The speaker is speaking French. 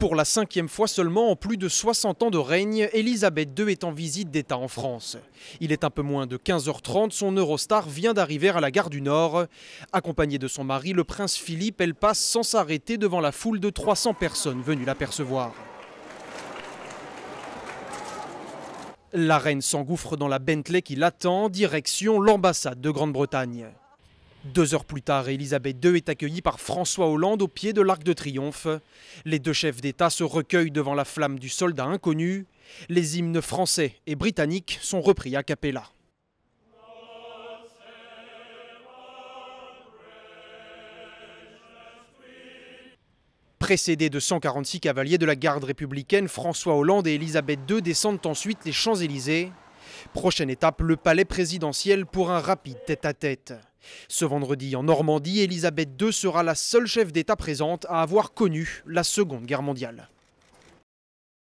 Pour la cinquième fois seulement en plus de 60 ans de règne, Elisabeth II est en visite d'État en France. Il est un peu moins de 15h30, son Eurostar vient d'arriver à la gare du Nord. Accompagnée de son mari, le prince Philippe, elle passe sans s'arrêter devant la foule de 300 personnes venues l'apercevoir. La reine s'engouffre dans la Bentley qui l'attend, direction l'ambassade de Grande-Bretagne. Deux heures plus tard, Elisabeth II est accueillie par François Hollande au pied de l'Arc de Triomphe. Les deux chefs d'État se recueillent devant la flamme du soldat inconnu. Les hymnes français et britanniques sont repris à Capella. Précédés de 146 cavaliers de la garde républicaine, François Hollande et Elisabeth II descendent ensuite les Champs-Élysées. Prochaine étape, le palais présidentiel pour un rapide tête-à-tête. tête à tête ce vendredi, en Normandie, Elisabeth II sera la seule chef d'État présente à avoir connu la Seconde Guerre mondiale.